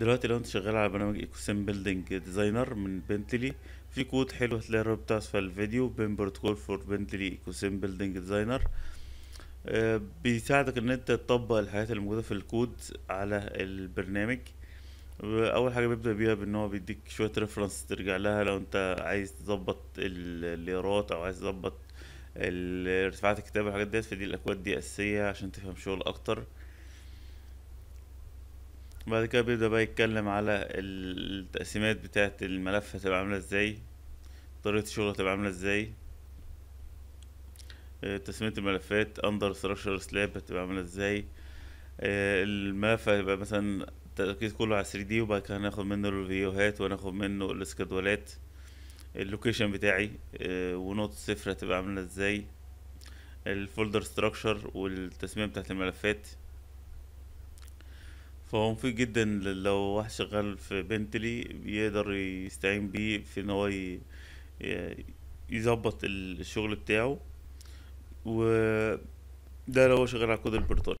دلوقتي لو انت شغال على برنامج ايكو سيم بيلدينج ديزاينر من بنتلي في كود حلو هتلاقي الرابط اسفل في الفيديو بين بروتوكول فور بنتلي ايكو سيم بيلدينج ديزاينر آه، بيساعدك ان انت تطبق الحاجات اللي موجوده في الكود على البرنامج اول حاجه بيبدا بيها بان هو بيديك شويه ريفرنس ترجع لها لو انت عايز تظبط الليرات او عايز تظبط ارتفاعات الكتابه الحاجات ديت فدي الاكواد دي اساسيه عشان تفهم شغل اكتر بعد كده بيبدأ بقى يتكلم على التقسيمات بتاعة الملف هتبقى عاملة ازاي طريقة الشغل هتبقى عاملة ازاي تسمية آه، الملفات اندر ستراكشر سلاب هتبقى عاملة ازاي آه، الملف هيبقى مثلا التركيز كله على 3 دي وبعد كده هناخد منه الريفيوهات وهناخد منه الاسكادولات اللوكيشن بتاعي آه، ونقطة صفر هتبقى عاملة ازاي الفولدر ستراكشر والتسمية بتاعت الملفات فهو مفيد جدا لو واحد شغال في بنتلي بيقدر يستعين بيه في ان هو يظبط الشغل بتاعه وده لو هو شغال على كود البرتقال